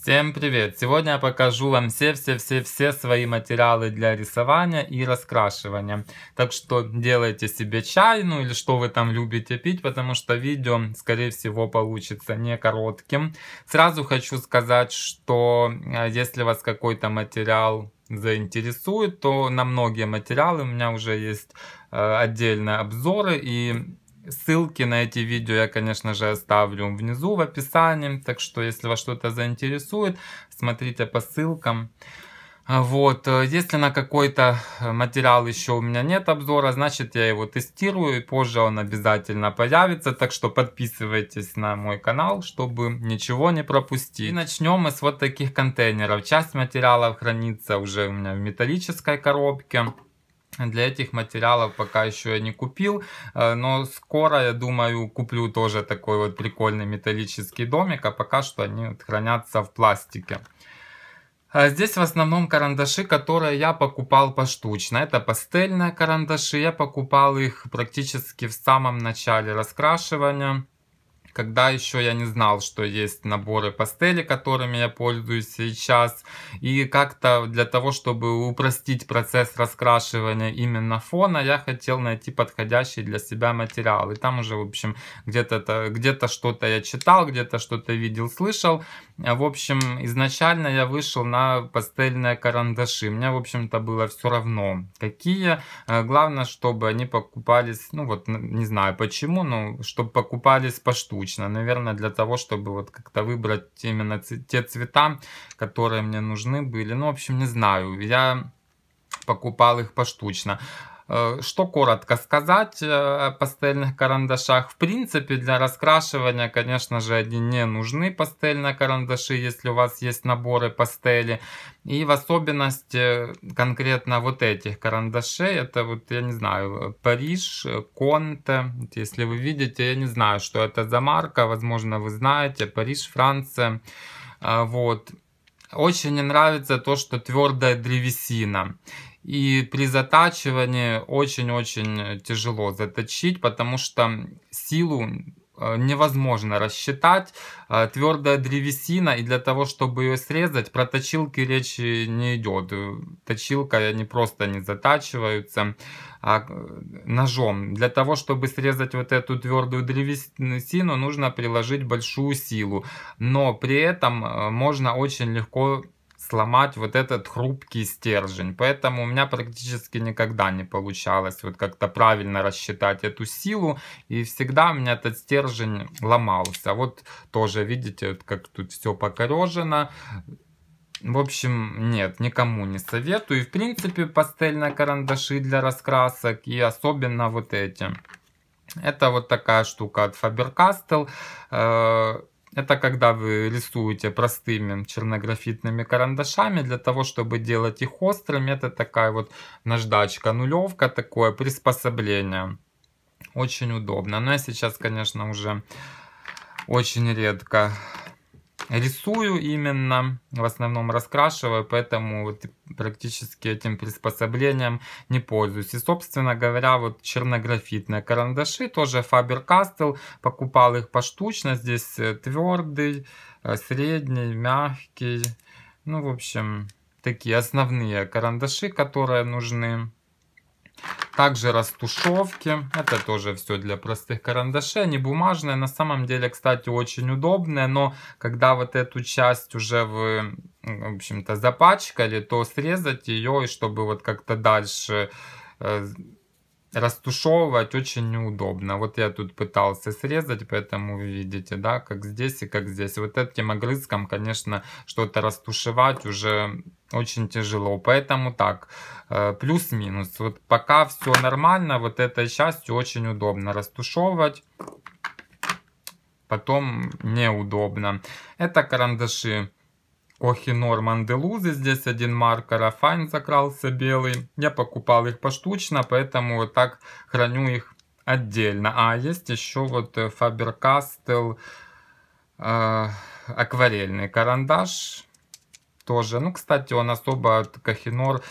Всем привет! Сегодня я покажу вам все-все-все-все свои материалы для рисования и раскрашивания. Так что делайте себе чай, ну или что вы там любите пить, потому что видео, скорее всего, получится не коротким. Сразу хочу сказать, что э, если вас какой-то материал заинтересует, то на многие материалы у меня уже есть э, отдельные обзоры и Ссылки на эти видео я, конечно же, оставлю внизу в описании, так что если вас что-то заинтересует, смотрите по ссылкам. А вот, э, если на какой-то э, материал еще у меня нет обзора, значит я его тестирую, и позже он обязательно появится, так что подписывайтесь на мой канал, чтобы ничего не пропустить. И начнем мы с вот таких контейнеров. Часть материалов хранится уже у меня в металлической коробке. Для этих материалов пока еще я не купил, э, но скоро, я думаю, куплю тоже такой вот прикольный металлический домик, а пока что они вот хранятся в пластике. А здесь в основном карандаши, которые я покупал поштучно. Это пастельные карандаши, я покупал их практически в самом начале раскрашивания когда еще я не знал, что есть наборы пастели, которыми я пользуюсь сейчас. И как-то для того, чтобы упростить процесс раскрашивания именно фона, я хотел найти подходящий для себя материал. И там уже, в общем, где-то где, -то, где -то что то я читал, где-то что-то видел, слышал. А, в общем, изначально я вышел на пастельные карандаши. Мне, в общем-то, было все равно, какие. А, главное, чтобы они покупались, ну вот, не знаю почему, но чтобы покупались поштучно. Наверное, для того, чтобы вот как-то выбрать именно те цвета, которые мне нужны были. Ну, в общем, не знаю. Я покупал их поштучно. Э, что коротко сказать э, о пастельных карандашах? В принципе, для раскрашивания, конечно же, они не нужны пастельные карандаши, если у вас есть наборы пастели. И в особенности э, конкретно вот этих карандашей, это вот, я не знаю, Париж, Конте. Если вы видите, я не знаю, что это за марка, возможно, вы знаете, Париж, Франция. Вот. Очень мне нравится то, что твердая древесина. И при затачивании очень-очень тяжело заточить, потому что силу э, невозможно рассчитать. Э, Твердая древесина, и для того, чтобы ее срезать, про точилки речи не идет. Точилка они э, просто не затачиваются а ножом. Для того, чтобы срезать вот эту твердую древесину, нужно приложить большую силу. Но при этом можно очень легко сломать вот этот хрупкий стержень. Поэтому у меня практически никогда не получалось вот как-то правильно рассчитать эту силу. И всегда у меня этот стержень ломался. Вот тоже видите, как тут все покорежено. В общем, нет, никому не советую. И, в принципе, пастельные карандаши для раскрасок, и особенно вот эти. Это вот такая штука от Faber-Castell. Э, это когда вы рисуете простыми чернографитными карандашами. Для того, чтобы делать их острыми, это такая вот наждачка, нулевка, такое приспособление. Очень удобно. Но я сейчас, конечно, уже очень редко рисую именно, в основном раскрашиваю, поэтому вот практически этим приспособлением не пользуюсь. И, собственно говоря, вот чернографитные карандаши, тоже Faber-Castell, покупал их поштучно, здесь э, твердый, э, средний, мягкий, ну, в общем, такие основные карандаши, которые нужны. Также растушевки. Это тоже все для простых карандашей, они бумажные. На самом деле, кстати, очень удобные, но когда вот эту часть уже вы, в общем-то, запачкали, то срезать ее, и чтобы вот как-то дальше э, растушевывать очень неудобно. Вот я тут пытался срезать, поэтому вы видите, да, как здесь и как здесь. Вот этим огрызком, конечно, что-то растушевать уже очень тяжело. Поэтому так, э, плюс-минус. Вот пока все нормально, вот этой частью очень удобно растушевывать. Потом неудобно. Это карандаши Охи Манделузы здесь один маркер, а закрался белый. Я покупал их поштучно, поэтому вот так храню их отдельно. А есть еще вот э, Faber-Castell э, акварельный карандаш. Тоже, ну, кстати, он особо от Кахинор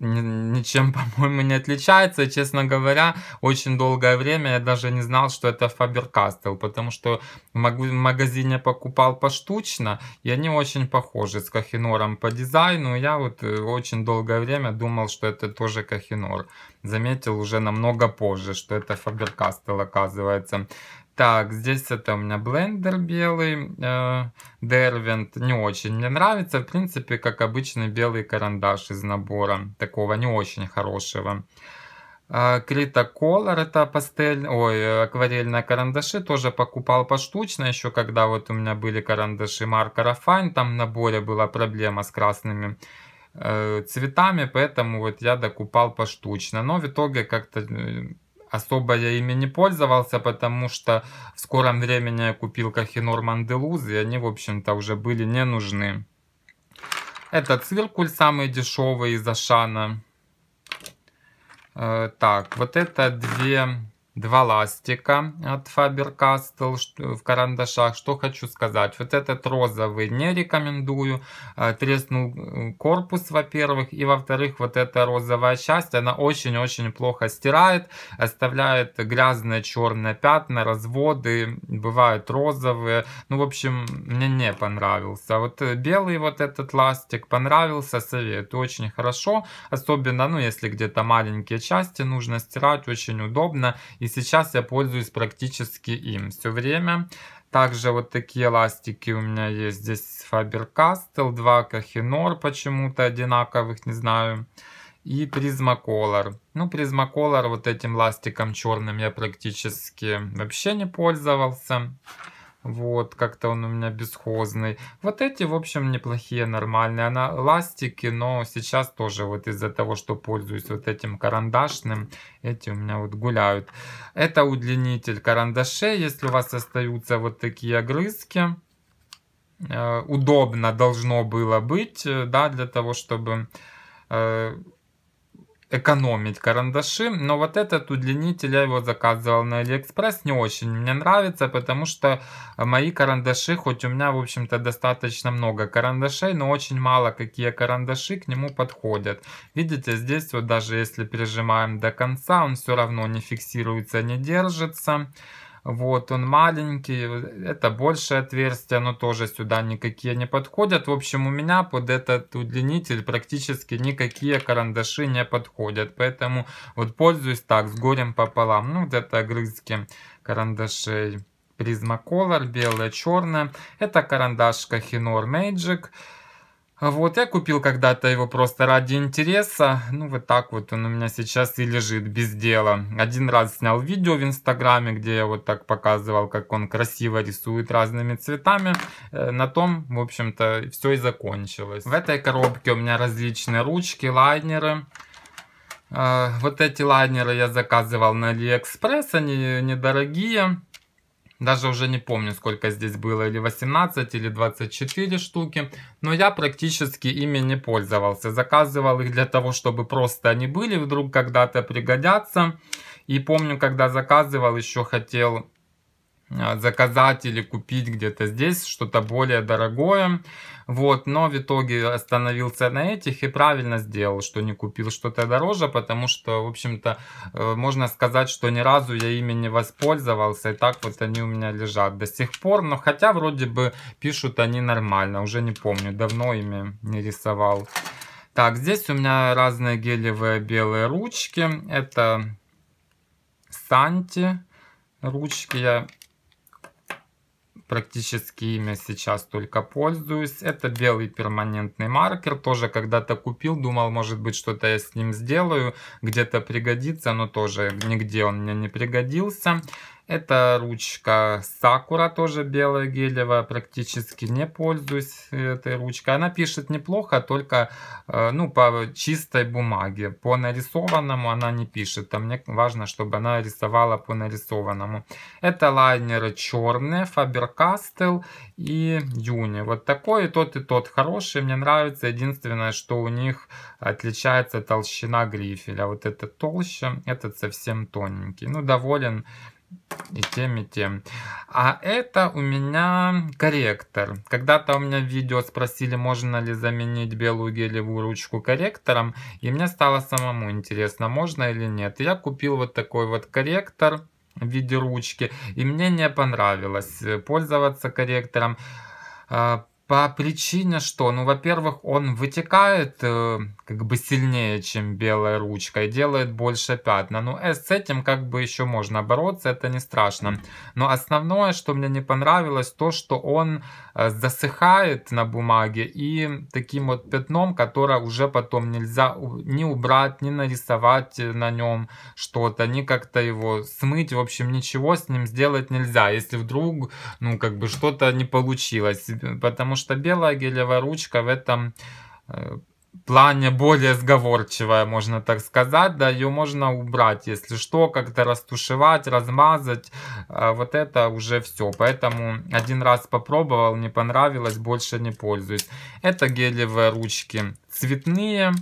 ничем, по-моему, не отличается. Честно говоря, очень долгое время я даже не знал, что это Faber-Castell, потому что в магазине покупал поштучно, и они очень похожи с Кахинором по дизайну. Я вот э, очень долгое время думал, что это тоже Кахинор. Заметил уже намного позже, что это Faber-Castell оказывается. Так, здесь это у меня блендер белый, э, Derwent не очень мне нравится, в принципе, как обычный белый карандаш из набора, такого не очень хорошего. Э, Крита Color, это пастель, ой, акварельные карандаши, тоже покупал поштучно, еще когда вот у меня были карандаши марка Fine, там в наборе была проблема с красными э, цветами, поэтому вот я докупал поштучно, но в итоге как-то э, особо я ими не пользовался, потому что в скором времени я купил Кахинор Манделуз, и они, в общем-то, уже были не нужны. Это циркуль самый дешевый из Ашана. Э, так, вот это две два ластика от Faber-Castell в карандашах. Что хочу сказать. Вот этот розовый не рекомендую. Э, треснул э, корпус, во-первых. И, во-вторых, вот эта розовая часть, она очень-очень плохо стирает. Оставляет грязные черные пятна, разводы. Бывают розовые. Ну, в общем, мне не понравился. Вот э, белый вот этот ластик понравился. Советую. Очень хорошо. Особенно, ну, если где-то маленькие части нужно стирать. Очень удобно. И и сейчас я пользуюсь практически им все время. Также вот такие ластики у меня есть. Здесь Faber Castell, два Кахинор почему-то одинаковых, не знаю. И Prismacolor. Ну, Prismacolor вот этим ластиком черным я практически вообще не пользовался. Вот, как-то он у меня бесхозный. Вот эти, в общем, неплохие, нормальные. Она ластики, но сейчас тоже вот из-за того, что пользуюсь вот этим карандашным, эти у меня вот гуляют. Это удлинитель карандашей, если у вас остаются вот такие огрызки. Э, удобно должно было быть, э, да, для того, чтобы э, экономить карандаши, но вот этот удлинитель, я его заказывал на Алиэкспресс, не очень мне нравится, потому что э, мои карандаши, хоть у меня, в общем-то, достаточно много карандашей, но очень мало какие карандаши к нему подходят. Видите, здесь вот даже если прижимаем до конца, он все равно не фиксируется, не держится. Вот, он маленький, это больше отверстие, оно тоже сюда никакие не подходят. В общем, у меня под этот удлинитель практически никакие карандаши не подходят. Поэтому вот пользуюсь так, с горем пополам. Ну, где-то огрызки карандашей. Prismacolor, белое, черное. Это карандашка Kohinoor Magic. А вот я купил когда-то его просто ради интереса. Ну вот так вот он у меня сейчас и лежит без дела. Один раз снял видео в инстаграме, где я вот так показывал, как он красиво рисует разными цветами. Э, на том, в общем-то, все и закончилось. В этой коробке у меня различные ручки, лайнеры. Э, вот эти лайнеры я заказывал на Алиэкспресс, они недорогие. Даже уже не помню, сколько здесь было, или 18, или 24 штуки. Но я практически ими не пользовался. Заказывал их для того, чтобы просто они были, вдруг когда-то пригодятся. И помню, когда заказывал, еще хотел а, заказать или купить где-то здесь что-то более дорогое. Вот, но в итоге остановился на этих и правильно сделал, что не купил что-то дороже, потому что, в общем-то, э, можно сказать, что ни разу я ими не воспользовался, и так вот они у меня лежат до сих пор, но хотя вроде бы пишут они нормально, уже не помню, давно ими не рисовал. Так, здесь у меня разные гелевые белые ручки, это Санти ручки я практически ими сейчас только пользуюсь. Это белый перманентный маркер, тоже когда-то купил, думал, может быть, что-то я с ним сделаю, где-то пригодится, но тоже нигде он мне не пригодился. Это ручка Сакура, тоже белая гелевая, практически не пользуюсь этой ручкой. Она пишет неплохо, только э, ну, по чистой бумаге. По нарисованному она не пишет, а мне важно, чтобы она рисовала по нарисованному. Это лайнеры черные, Faber-Castell и Юни. Вот такой и тот, и тот хороший. Мне нравится. Единственное, что у них отличается толщина грифеля. Вот это толще, этот совсем тоненький. Ну, доволен и тем, и тем. А это у меня корректор. Когда-то у меня в видео спросили, можно ли заменить белую гелевую ручку корректором. И мне стало самому интересно, можно или нет. я купил вот такой вот корректор в виде ручки. И мне не понравилось пользоваться корректором а, по причине, что, ну, во-первых, он вытекает э, как бы сильнее, чем белая ручка, и делает больше пятна. Ну, э, с этим как бы еще можно бороться, это не страшно. Но основное, что мне не понравилось, то, что он э, засыхает на бумаге и таким вот пятном, которое уже потом нельзя ни убрать, ни нарисовать э, на нем что-то, ни как-то его смыть, в общем, ничего с ним сделать нельзя, если вдруг, ну, как бы что-то не получилось, э, потому потому что белая гелевая ручка в этом э, плане более сговорчивая, можно так сказать, да, ее можно убрать, если что, как-то растушевать, размазать, а вот это уже все, поэтому один раз попробовал, не понравилось, больше не пользуюсь. Это гелевые ручки цветные,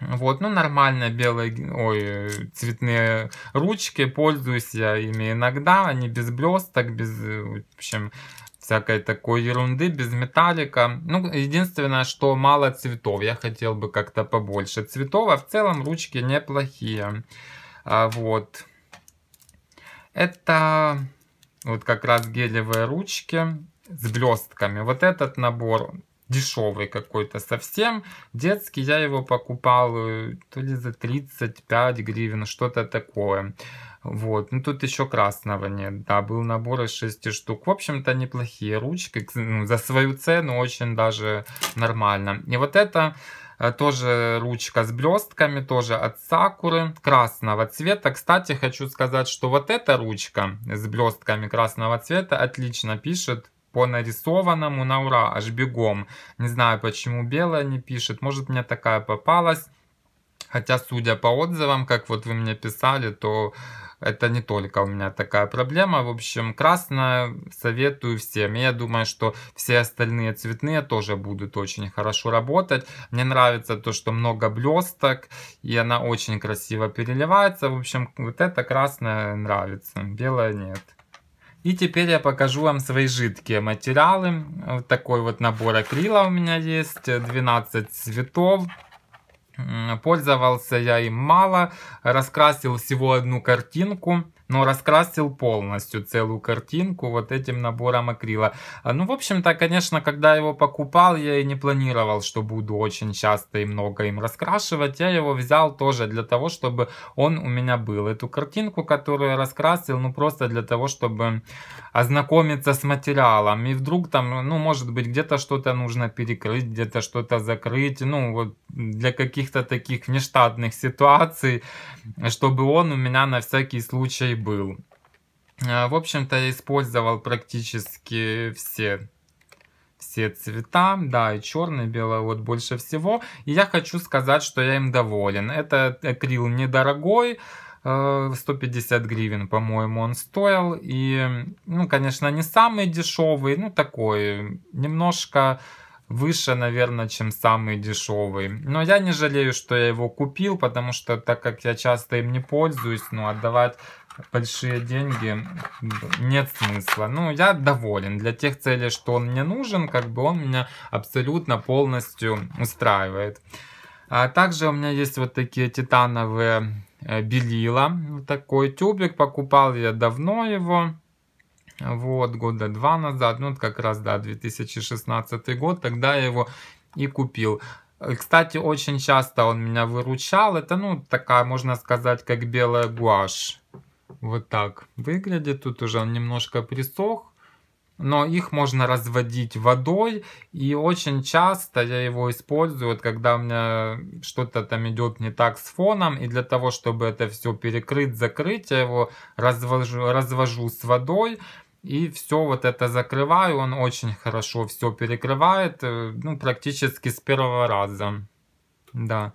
вот, ну нормальные белые, ой, цветные ручки, пользуюсь я ими иногда, они без блесток, без, э, в общем, всякой такой ерунды, без металлика. Ну, единственное, что мало цветов. Я хотел бы как-то побольше цветов, а в целом ручки неплохие. А, вот. Это вот как раз гелевые ручки с блестками. Вот этот набор дешевый какой-то совсем. Детский я его покупал э, то ли за 35 гривен, что-то такое. Вот, ну тут еще красного нет, да, был набор из 6 штук. В общем-то, неплохие ручки, ну, за свою цену очень даже нормально. И вот это э, тоже ручка с блестками, тоже от Сакуры, красного цвета. Кстати, хочу сказать, что вот эта ручка с блестками красного цвета отлично пишет по нарисованному на ура, аж бегом. Не знаю, почему белая не пишет, может мне такая попалась. Хотя, судя по отзывам, как вот вы мне писали, то это не только у меня такая проблема. В общем, красное советую всем. Я думаю, что все остальные цветные тоже будут очень хорошо работать. Мне нравится то, что много блесток, и она очень красиво переливается. В общем, вот это красное нравится, белое нет. И теперь я покажу вам свои жидкие материалы. Вот такой вот набор акрила у меня есть, 12 цветов. Пользовался я им мало, раскрасил всего одну картинку, но раскрасил полностью целую картинку вот этим набором акрила. А, ну, в общем-то, конечно, когда его покупал, я и не планировал, что буду очень часто и много им раскрашивать. Я его взял тоже для того, чтобы он у меня был. Эту картинку, которую я раскрасил, ну, просто для того, чтобы ознакомиться с материалом. И вдруг там, ну, может быть, где-то что-то нужно перекрыть, где-то что-то закрыть. Ну, вот для каких-то таких внештатных ситуаций, чтобы он у меня на всякий случай был. А, в общем-то, я использовал практически все все цвета, да, и черный, и белый вот больше всего. И я хочу сказать, что я им доволен. Это акрил недорогой, 150 э, гривен, по-моему, он стоил. И, ну, конечно, не самый дешевый, ну, такой, немножко выше, наверное, чем самый дешевый. Но я не жалею, что я его купил, потому что так как я часто им не пользуюсь, ну, отдавать большие деньги нет смысла. Ну, я доволен. Для тех целей, что он мне нужен, как бы он меня абсолютно полностью устраивает. А также у меня есть вот такие титановые э, белила. Такой тюбик. Покупал я давно его. Вот, года два назад. Ну, как раз, да, 2016 год. Тогда я его и купил. Кстати, очень часто он меня выручал. Это, ну, такая, можно сказать, как белая гуашь вот так выглядит. Тут уже он немножко присох. Но их можно разводить водой. И очень часто я его использую, вот когда у меня что-то там идет не так с фоном. И для того, чтобы это все перекрыть, закрыть, я его развожу, развожу с водой. И все вот это закрываю. Он очень хорошо все перекрывает. Э, ну, практически с первого раза. Да.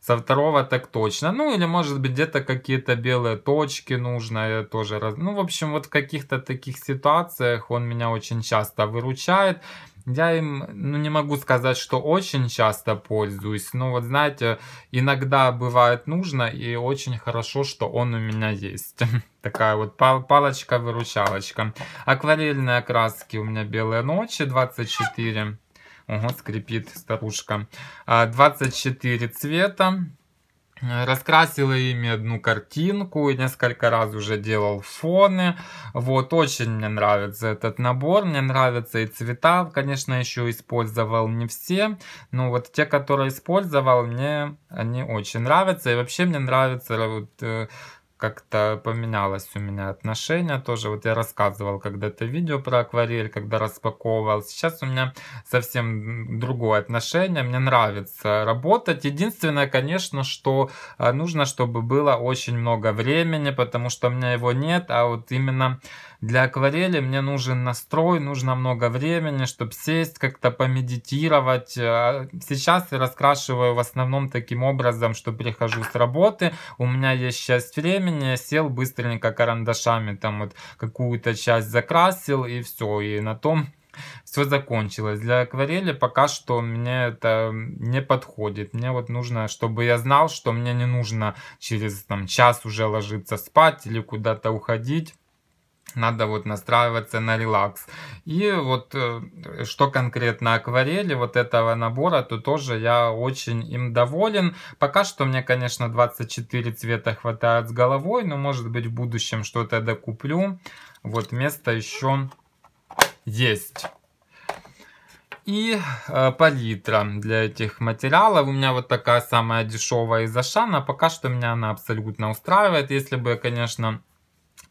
Со второго так точно. Ну, или, может быть, где-то какие-то белые точки нужно э, тоже. Раз... Ну, в общем, вот в каких-то таких ситуациях он меня очень часто выручает. Я им, ну, не могу сказать, что очень часто пользуюсь, но вот, знаете, иногда бывает нужно, и очень хорошо, что он у меня есть. Такая вот пал палочка-выручалочка. Акварельные краски у меня «Белые ночи» 24. Ого, скрипит старушка. 24 а, цвета. Раскрасила ими одну картинку и несколько раз уже делал фоны. Вот, очень мне нравится этот набор. Мне нравятся и цвета, конечно, еще использовал не все. Но вот те, которые использовал, мне они очень нравятся. И вообще мне нравится вот, э, как-то поменялось у меня отношение тоже. Вот я рассказывал когда-то видео про акварель, когда распаковывал. Сейчас у меня совсем другое отношение. Мне нравится работать. Единственное, конечно, что э, нужно, чтобы было очень много времени, потому что у меня его нет. А вот именно для акварели мне нужен настрой, нужно много времени, чтобы сесть, как-то помедитировать. Э, сейчас я раскрашиваю в основном таким образом, что прихожу с работы, у меня есть часть времени, я сел быстренько карандашами, там вот какую-то часть закрасил и все, и на том все закончилось. Для акварели пока что мне это не подходит. Мне вот нужно, чтобы я знал, что мне не нужно через там, час уже ложиться спать или куда-то уходить надо вот настраиваться на релакс. И вот э, что конкретно акварели вот этого набора, то тоже я очень им доволен. Пока что мне, конечно, 24 цвета хватает с головой, но может быть в будущем что-то докуплю. Вот место еще есть. И э, палитра для этих материалов. У меня вот такая самая дешевая из Ашана. Пока что меня она абсолютно устраивает. Если бы я, конечно,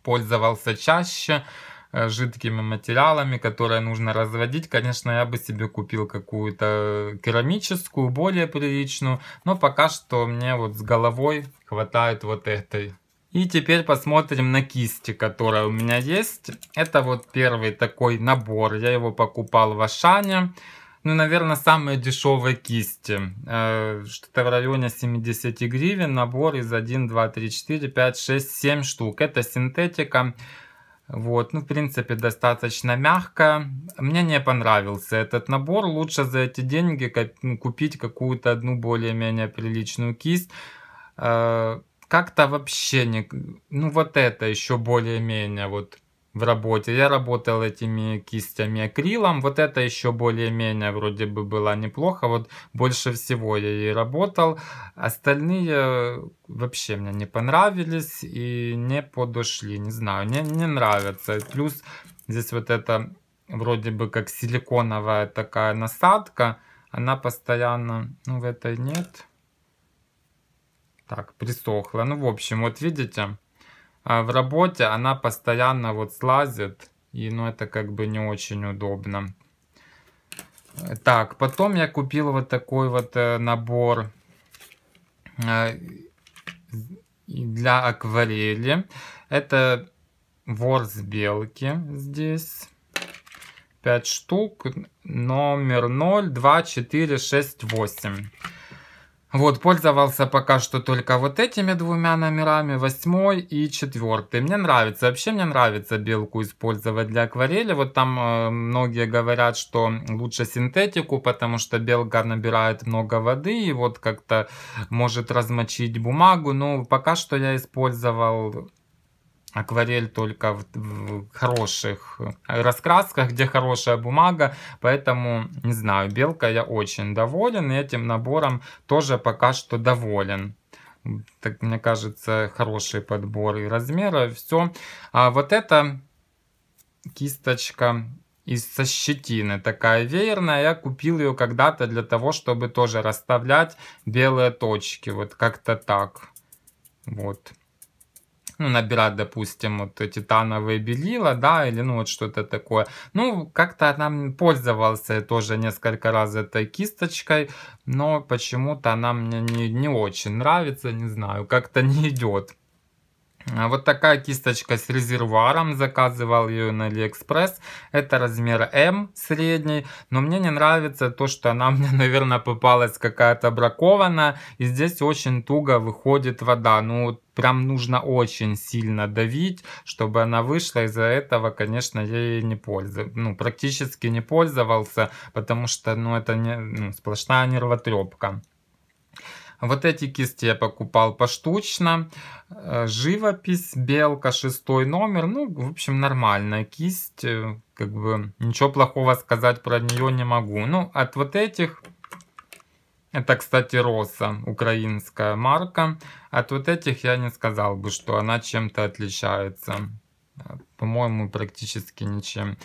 пользовался чаще э, жидкими материалами, которые нужно разводить. Конечно, я бы себе купил какую-то керамическую, более приличную, но пока что мне вот с головой хватает вот этой. И теперь посмотрим на кисти, которые у меня есть. Это вот первый такой набор. Я его покупал в Ашане ну, наверное, самые дешевые кисти. Э, что-то в районе 70 гривен. Набор из 1, 2, 3, 4, 5, 6, 7 штук. Это синтетика. Вот, ну, в принципе, достаточно мягкая. Мне не понравился этот набор. Лучше за эти деньги ну, купить какую-то одну более-менее приличную кисть. Э, как-то вообще не... Ну, вот это еще более-менее вот в работе. Я работал этими кистями акрилом. Вот это еще более-менее вроде бы было неплохо. Вот больше всего я и работал. Остальные вообще мне не понравились и не подошли. Не знаю, мне не нравится. Плюс здесь вот эта вроде бы как силиконовая такая насадка. Она постоянно... Ну, в этой нет. Так, присохла. Ну, в общем, вот видите... А в работе она постоянно вот слазит, и ну это как бы не очень удобно. Так, потом я купил вот такой вот э, набор э, для акварели. Это ворс белки здесь. 5 штук, номер 0, 2, 4, 6, 8. Вот, пользовался пока что только вот этими двумя номерами, восьмой и четвертый. Мне нравится, вообще мне нравится белку использовать для акварели. Вот там э, многие говорят, что лучше синтетику, потому что белка набирает много воды и вот как-то может размочить бумагу. Но пока что я использовал акварель только в, в хороших э, раскрасках, где хорошая бумага, поэтому, не знаю, белка я очень доволен, и этим набором тоже пока что доволен. Так, мне кажется, хороший подбор и размера, все. А вот эта кисточка из со щетины, такая веерная. Я купил ее когда-то для того, чтобы тоже расставлять белые точки, вот как-то так. Вот ну, набирать, допустим, вот э, титановые белила, да, или, ну, вот что-то такое. Ну, как-то она пользовался тоже несколько раз этой кисточкой, но почему-то она мне не, не очень нравится, не знаю, как-то не идет. А вот такая кисточка с резервуаром, заказывал ее на Алиэкспресс. Это размер М средний, но мне не нравится то, что она мне, наверное, попалась какая-то бракованная. И здесь очень туго выходит вода. Ну, прям нужно очень сильно давить, чтобы она вышла. Из-за этого, конечно, я ей не пользуюсь. Ну, практически не пользовался, потому что, ну, это не, ну, сплошная нервотрепка. Вот эти кисти я покупал поштучно. Э, живопись, белка, шестой номер. Ну, в общем, нормальная кисть. Э, как бы ничего плохого сказать про нее не могу. Ну, от вот этих... Это, кстати, Роса, украинская марка. От вот этих я не сказал бы, что она чем-то отличается. Э, по-моему, практически ничем.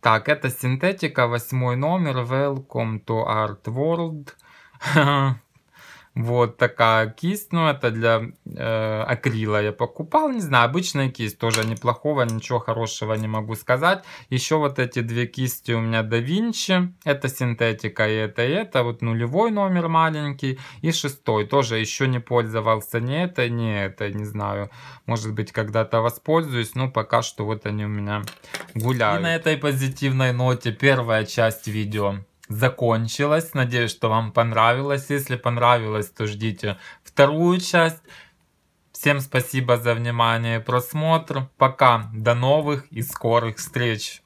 Так, это синтетика, восьмой номер, Welcome to Art World. Вот такая кисть, ну это для э, акрила я покупал, не знаю, обычная кисть, тоже неплохого, ничего хорошего не могу сказать. Еще вот эти две кисти у меня Da Vinci, это синтетика и это и это, вот нулевой номер маленький и шестой, тоже еще не пользовался ни это, ни это, не знаю, может быть когда-то воспользуюсь, но пока что вот они у меня гуляют. И на этой позитивной ноте первая часть видео закончилась. Надеюсь, что вам понравилось. Если понравилось, то ждите вторую часть. Всем спасибо за внимание и просмотр. Пока, до новых и скорых встреч!